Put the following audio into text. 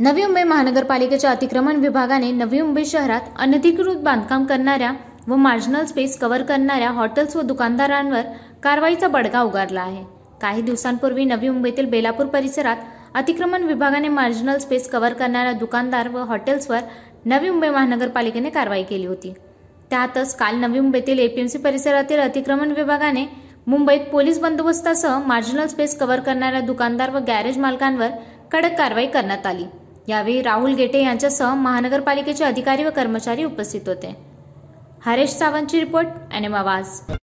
नवी मुंबई महानगरपालिकेच्या अतिक्रमण विभागाने नवी मुंबई शहरात अनधिकृत बांधकाम करणाऱ्या व मार्जिनल स्पेस कव्हर करणाऱ्या हॉटेल्स व दुकानदारांवर कारवाईचा बडगा उगारला आहे काही दिवसांपूर्वी नवी मुंबईतील बेलापूर परिसरात अतिक्रमण विभागाने मार्जिनल स्पेस कव्हर करणाऱ्या दुकानदार व हॉटेल्सवर नवी मुंबई महानगरपालिकेने कारवाई केली होती त्यातच काल नवी मुंबईतील एपीएमसी परिसरातील अतिक्रमण विभागाने मुंबईत पोलीस बंदोबस्तासह मार्जिनल स्पेस कव्हर करणाऱ्या दुकानदार व गॅरेज मालकांवर कडक कारवाई करण्यात आली यावेळी राहुल गेटे यांच्यासह महानगरपालिकेचे अधिकारी व कर्मचारी उपस्थित होते हरेश सावंतची रिपोर्ट एनएम आवाज